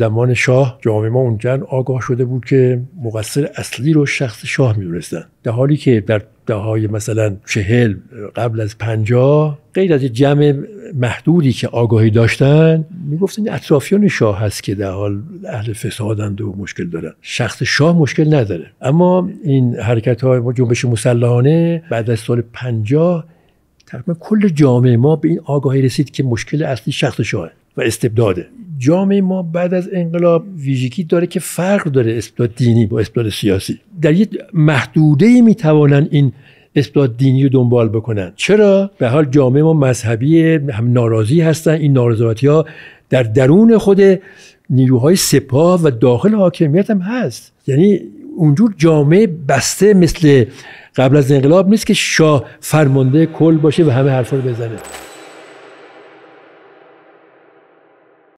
زمان شاه جامعه ما اونجا آگاه شده بود که مقصر اصلی رو شخص شاه میدونستن در حالی که در دههای مثلا چهل قبل از پنجاه غیر از جمع محدودی که آگاهی داشتن میگفتن اطرافیان شاه هست که در حال اهل فسادند و مشکل دارن شخص شاه مشکل نداره اما این حرکت های جنبش مسلحانه بعد از سال پنجاه تقریبا کل جامعه ما به این آگاهی رسید که مشکل اصلی شخص شاه و استبداده جامعه ما بعد از انقلاب ویژگی داره که فرق داره اسپلات دینی با اسپلات سیاسی در یک محدوده ای می این اسپلات دینی رو دنبال بکنن چرا به حال جامعه ما مذهبی هم ناراضی هستن این نارضایتی ها در درون خود نیروهای سپاه و داخل حاکمیت هم هست یعنی اونجور جامعه بسته مثل قبل از انقلاب نیست که شاه فرمانده کل باشه و همه حرفا رو بزنه